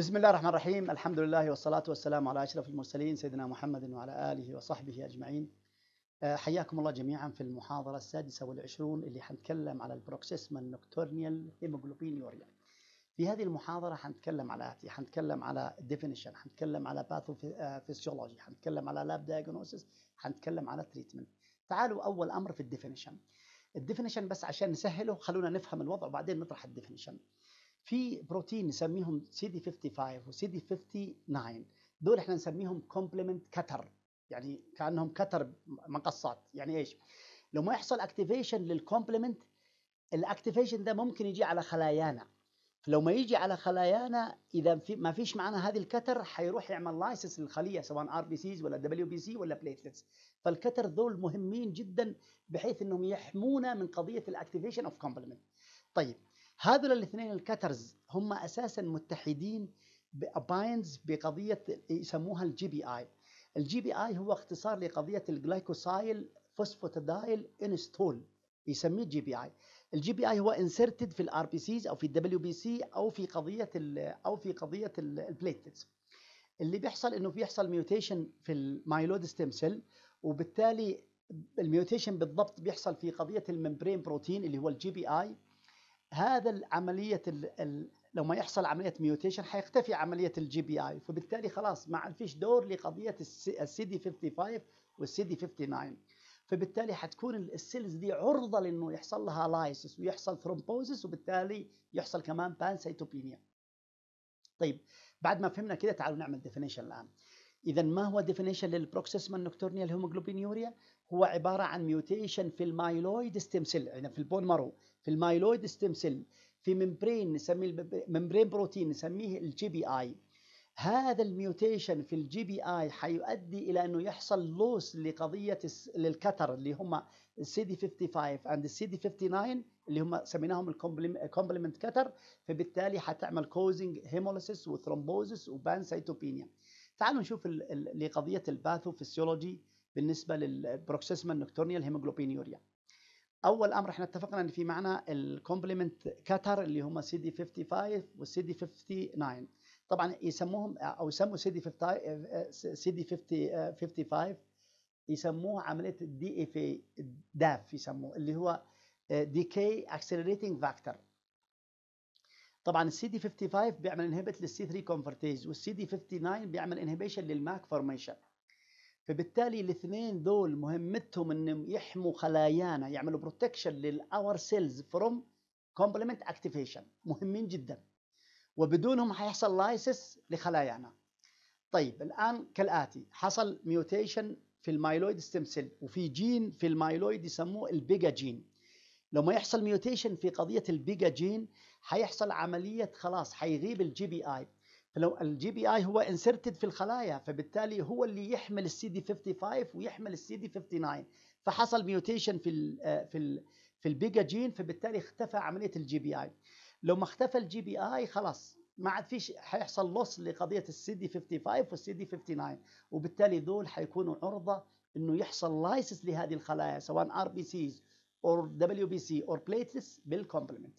بسم الله الرحمن الرحيم الحمد لله والصلاة والسلام على أشرف المرسلين سيدنا محمد وعلى آله وصحبه أجمعين آه، حياكم الله جميعا في المحاضرة السادسة والعشرون اللي حنتكلم على البروكسيسما النكتورنيال يوريا في هذه المحاضرة حنتكلم على هاتي حنتكلم على ديفينيشن حنتكلم على باثوفيسيولوجي حنتكلم على لاب دايجنوسيس حنتكلم على تريتمنت تعالوا أول أمر في الديفينيشن الديفينيشن بس عشان نسهله خلونا نفهم الوضع وبعدين نطرح الديفينيشن في بروتين نسميهم سي دي 55 وسي دي 59 دول احنا نسميهم كومبلمنت كتر يعني كانهم كتر مقصات يعني ايش لما يحصل اكتيفيشن للكومبلمنت الاكتيفيشن ده ممكن يجي على خلايانا لو ما يجي على خلايانا اذا في ما فيش معنا هذه الكتر حيروح يعمل لايسس للخليه سواء ار بي سيز ولا دبليو بي سي ولا بليتلتس فالكتر ذول مهمين جدا بحيث انهم يحمونا من قضيه الاكتيفيشن اوف كومبلمنت طيب هذول الاثنين الكترز هم اساسا متحدين باينز بقضيه يسموها الجي بي اي الجي بي اي هو اختصار لقضيه الجلايكوسايل فوسفوتادايل انستول يسميه جي بي اي الجي بي اي هو انسرتد في الار بي سيز او في الدبليو بي سي او في قضيه او في قضيه البليتلتس اللي بيحصل انه بيحصل ميوتيشن في المايلود ستيم سيل وبالتالي الميوتيشن بالضبط بيحصل في قضيه الممبرين بروتين اللي هو الجي بي اي هذا العمليه الـ لو لما يحصل عمليه ميوتيشن حيختفي عمليه الجي بي اي فبالتالي خلاص ما فيش دور لقضيه السي دي 55 والسي دي 59 فبالتالي حتكون السيلز دي عرضه لانه يحصل لها لايسس ويحصل ثرومبوزس وبالتالي يحصل كمان بانسيتوبينيا طيب بعد ما فهمنا كده تعالوا نعمل ديفينيشن الان اذا ما هو ديفينيشن للبروكسيسمال نكتورنيال هيموجلوبينيوريا هو عباره عن ميوتيشن في المايلويد ستيم سيل يعني في البون مارو في المايلويد ستيم سيل في ممبرين نسميه ممبرين بروتين نسميه الجي بي اي هذا الميوتيشن في الجي بي اي حيؤدي الى انه يحصل لوس لقضيه للكتر اللي هم السي دي 55 اند السي دي 59 اللي هم سميناهم الكومبلمنت كتر فبالتالي حتعمل كوزنج هيموليسيس وبان وبانسيتوبينيا تعالوا نشوف لقضيه الباثوفيسيولوجي بالنسبه للبروكسيسما نكتورنيال هيموجلوبينيوريا اول امر احنا اتفقنا ان في معنا الكومبلمنت كاتر اللي هم سي دي 55 والسي دي 59 طبعا يسموهم او يسموا سي دي 50 55 يسموه عمليه الدي اف اي داف يسموه اللي هو ديكي اكسلريتنج فاكتور طبعا السي دي 55 بيعمل انهبت للسي 3 كونفرتيز والسي دي 59 بيعمل انهبيشن للماك فورميشن فبالتالي الاثنين دول مهمتهم انهم يحموا خلايانا يعملوا بروتكشن للاور سيلز فروم كومبلمنت اكتيفيشن مهمين جدا وبدونهم هيحصل لايسس لخلايانا طيب الان كالاتي حصل ميوتيشن في المايلويد ستيم سيل وفي جين في المايلويد يسموه البيجا جين لما يحصل ميوتيشن في قضيه البيجا جين هيحصل عمليه خلاص هيغيب الجي بي اي فلو الجي بي اي هو انسرتد في الخلايا فبالتالي هو اللي يحمل السي دي 55 ويحمل السي دي 59 فحصل ميوتيشن في الـ آه، في الـ في البيجا جين فبالتالي اختفى عمليه الجي بي اي لو ما اختفى الجي بي اي خلاص ما عاد فيش حيحصل لوس لقضيه السي دي 55 والسي دي 59 وبالتالي دول حيكونوا عرضه انه يحصل لايسس لهذه الخلايا سواء ار بي سيز او دبليو بي سي او بليتلس بالكومبلمنت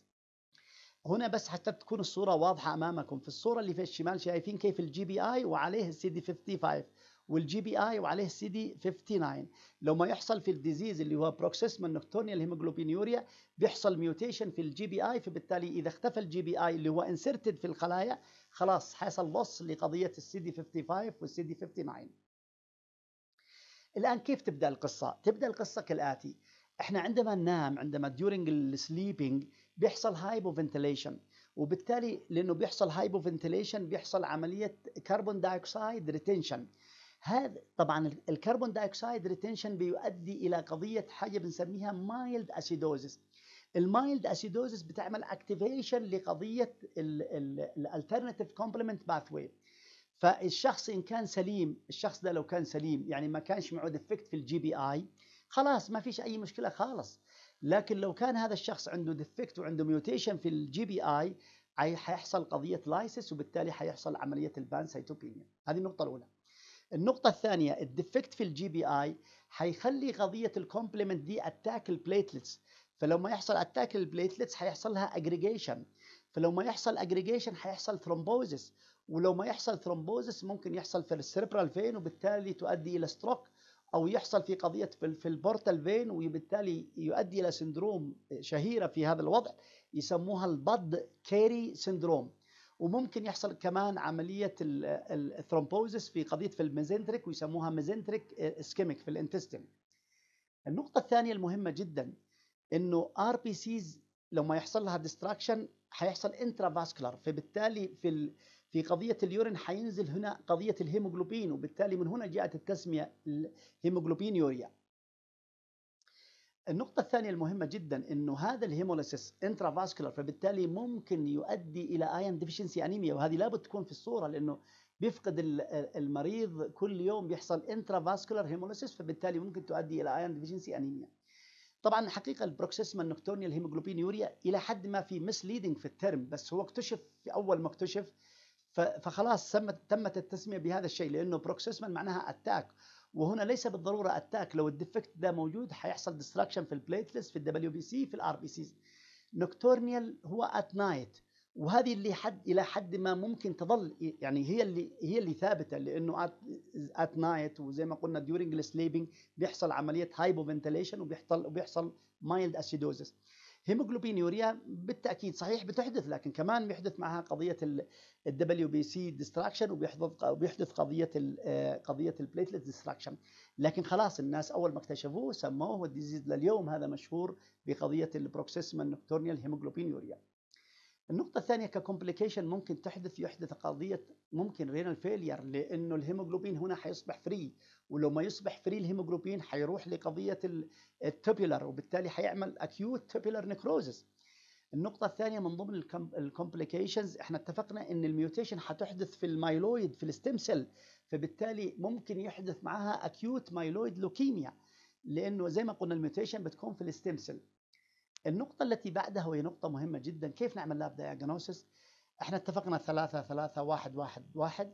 هنا بس حتى تكون الصورة واضحة أمامكم في الصورة اللي في الشمال شايفين كيف الجي بي آي وعليه السي دي 55 والجي بي آي وعليه السي دي 59 لو ما يحصل في الديزيز اللي هو من نكتورنيا الهيموغلوبينيوريا بيحصل ميوتيشن في الجي بي آي فبالتالي إذا اختفى الجي بي آي اللي هو انسرتد في الخلايا خلاص حصل لص لقضية السي دي 55 والسي دي 59 الآن كيف تبدأ القصة؟ تبدأ القصة كالآتي احنا عندما ننام عندما during sleeping بيحصل هايبو فنتليشن وبالتالي لانه بيحصل هايبو فنتليشن بيحصل عمليه كربون دايوكسيد ريتنشن هذا طبعا الكربون دايوكسيد ريتنشن بيؤدي الى قضيه حاجه بنسميها مايلد اسيدوزس المايلد اسيدوزس بتعمل اكتيفيشن لقضيه الالترناتيف كومبلمنت باثوي فالشخص ان كان سليم الشخص ده لو كان سليم يعني ما كانش معه ديفكت في الجي بي اي خلاص ما فيش اي مشكله خالص لكن لو كان هذا الشخص عنده ديفكت وعنده ميوتيشن في الجي بي اي حيحصل قضيه لايسس وبالتالي حيحصل عمليه البان سيتوبينيا هذه النقطه الاولى النقطة الثانية الديفكت في الجي بي اي حيخلي قضية الكومبلمنت دي اتاك البليتلتس فلو ما يحصل اتاك البليتلتس حيحصل لها اجريجيشن فلو ما يحصل اجريجيشن حيحصل ثرومبوزس ولو ما يحصل ثرومبوزس ممكن يحصل في السيربرال فين وبالتالي تؤدي الى ستروك او يحصل في قضيه في البورتال فين وبالتالي يؤدي الى سندروم شهيره في هذا الوضع يسموها البد كيري سندروم وممكن يحصل كمان عمليه الثرومبوزس في قضيه في الميزنتريك ويسموها ميزنتريك اسكيميك آه، في الانتستين النقطه الثانيه المهمه جدا انه ار بي سيز لما يحصل لها ديستراكشن هيحصل انترافاسكولار فبالتالي في في قضية اليورين حينزل هنا قضية الهيموجلوبين وبالتالي من هنا جاءت التسمية الهيموغلوبين يوريا النقطة الثانية المهمة جدا انه هذا الهيموليسيس انترافاسكولار فبالتالي ممكن يؤدي الى ايان ديفيشنسي انيميا وهذه لابد تكون في الصورة لانه بيفقد المريض كل يوم بيحصل انترافاسكولار هيموليسيس فبالتالي ممكن تؤدي الى ايان ديفيشنسي انيميا طبعا الحقيقه نكتورنيال هيموجلوبين يوريا الى حد ما في مسليدنج في الترم بس هو اكتشف في اول ما اكتشف فخلاص تمت التسميه بهذا الشيء لانه بروكسيسمن معناها اتاك وهنا ليس بالضروره اتاك لو الديفكت ده موجود حيحصل ديستراكشن في البليتلس في الدبليو بي سي في الار بي سي نوكتورنيال هو ات نايت وهذه اللي حد الى حد ما ممكن تظل يعني هي اللي هي اللي ثابته لانه ات نايت وزي ما قلنا ديورنج السليبنج بيحصل عمليه هايبو فنتليشن وبيحصل وبيحصل مايلد اسيدوزس يوريا بالتاكيد صحيح بتحدث لكن كمان بيحدث معها قضيه الدبليو بي سي ديستراكشن وبيحدث قضيه آه، قضيه البليتلت ديستراكشن لكن خلاص الناس اول ما اكتشفوه سموه الديزيز لليوم هذا مشهور بقضيه البروكسيسما هيموجلوبين يوريا النقطة الثانية ككومبليكيشن ممكن تحدث يحدث قضية ممكن رينال فيلير لأنه الهيموجلوبين هنا حيصبح فري ولو ما يصبح فري الهيموجلوبين حيروح لقضية التوبيلر وبالتالي حيعمل أكيوت توبيلر نكروزس النقطة الثانية من ضمن الكومبليكيشنز احنا اتفقنا ان الميوتيشن حتحدث في المايلويد في الستيم سيل فبالتالي ممكن يحدث معاها اكيوت مايلويد لوكيميا لانه زي ما قلنا الميوتيشن بتكون في الستيم سيل النقطة التي بعدها وهي نقطة مهمة جدا كيف نعمل لاب دياجنوسيس احنا اتفقنا ثلاثة ثلاثة واحد واحد واحد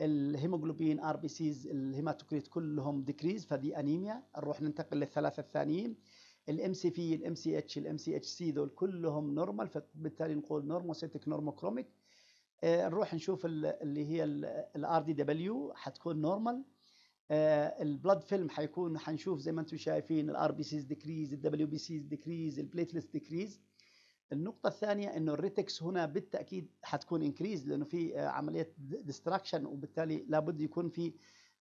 الهيموجلوبين ار بي سيز الهيماتوكريت كلهم ديكريز فدي انيميا نروح ننتقل للثلاثة الثانيين الام سي في الام سي اتش الام سي اتش سي دول كلهم نورمال فبالتالي نقول نورموسيتك نورموكروميك آه، نروح نشوف اللي هي الار دي دبليو حتكون نورمال آه، البلد فيلم حيكون حنشوف زي ما انتم شايفين الار بي سيز ديكريز الدبليو بي سيز ديكريز البليتلس ديكريز النقطة الثانية انه الريتكس هنا بالتأكيد حتكون انكريز لانه في آه، عملية ديستراكشن وبالتالي لابد يكون في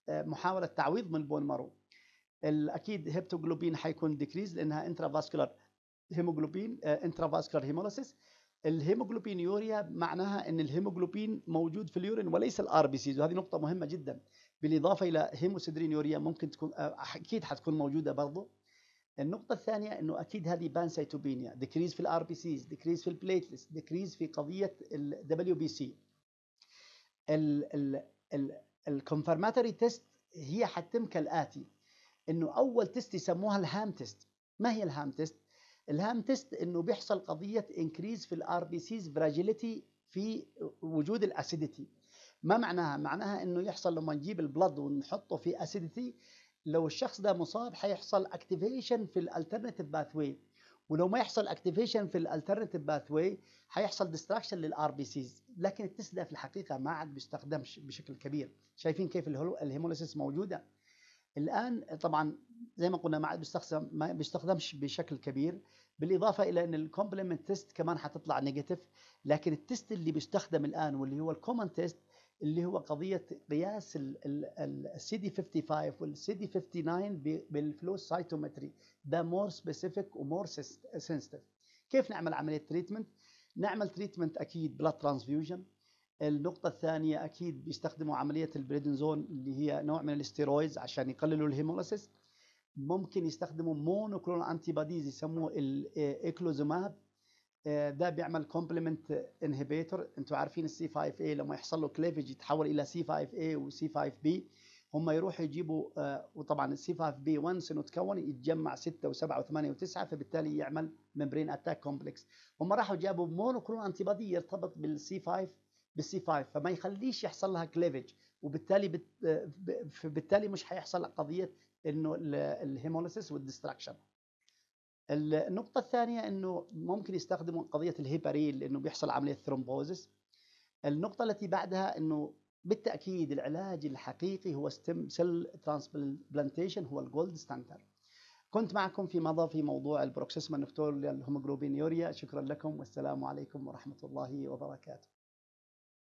آه، محاولة تعويض من البون مارو اكيد هيبتوجلوبين حيكون ديكريز لانها انترا فاسكولار هيموجلوبين انترا فاسكولار هيموليسيس الهيموجلوبين يوريا معناها ان الهيموجلوبين موجود في اليورين وليس الار بي سيز وهذه نقطه مهمه جدا بالاضافه الى هيموسيدرينيوريا ممكن تكون آه، اكيد حتكون موجوده برضه النقطه الثانيه انه اكيد هذه بانسيتوبينيا ديكريز في الار بي سيز ديكريز في البليتلس ديكريز في قضيه الدبليو بي سي الكونفرماتوري تيست هي حتتم كالاتي انه اول تيست يسموها الهام تيست ما هي الهام تيست الهام تيست انه بيحصل قضيه انكريز في الار بي سيز فراجيليتي في وجود الاسيديتي ما معناها معناها انه يحصل لما نجيب البلد ونحطه في اسيدتي لو الشخص ده مصاب هيحصل اكتيفيشن في الالترناتيف باثوي ولو ما يحصل اكتيفيشن في الالترناتيف باثوي هيحصل ديستراكشن للار بي سيز لكن التست ده في الحقيقه ما عاد بيستخدمش بشكل كبير شايفين كيف الهيموليسيس موجوده الان طبعا زي ما قلنا ما عاد بيستخدم ما بيستخدمش بشكل كبير بالاضافه الى ان الكومبلمنت تيست كمان حتطلع نيجاتيف لكن التست اللي بيستخدم الان واللي هو الكومن تيست اللي هو قضية قياس السي دي 55 والسي دي 59 بالفلو سايتومتري ده مور سبيسيفيك ومور سنسيتيف كيف نعمل عملية تريتمنت؟ نعمل تريتمنت أكيد بلاد ترانسفيوجن النقطة الثانية أكيد بيستخدموا عملية البريدنزون اللي هي نوع من الاستيرويدز عشان يقللوا الهيموليسيس ممكن يستخدموا مونوكلون انتي باديز يسموه الايكلوزوماب آه، ده بيعمل كومبلمنت انهبيتور انتوا عارفين السي 5 اي لما يحصل له كليفج يتحول الى سي 5 اي وسي 5 بي هم يروحوا يجيبوا آه، وطبعا السي 5 بي وانس انه تكون يتجمع 6 و7 و8 و9 فبالتالي يعمل ممبرين اتاك كومبلكس هم راحوا جابوا مونوكلون انتي بادي يرتبط بالسي 5 بالسي 5 فما يخليش يحصل لها كليفج وبالتالي بت... آه، بالتالي مش هيحصل قضيه انه الهيموليسيس والدستراكشن النقطة الثانية أنه ممكن يستخدموا قضية الهيباريل لانه بيحصل عملية ثرومبوزس النقطة التي بعدها أنه بالتأكيد العلاج الحقيقي هو ستيم سيل ترانسبلانتيشن هو الجولد ستاندر. كنت معكم في مضى في موضوع البروكسيسما نكتوريا الهيموجلوبينيوريا شكرا لكم والسلام عليكم ورحمة الله وبركاته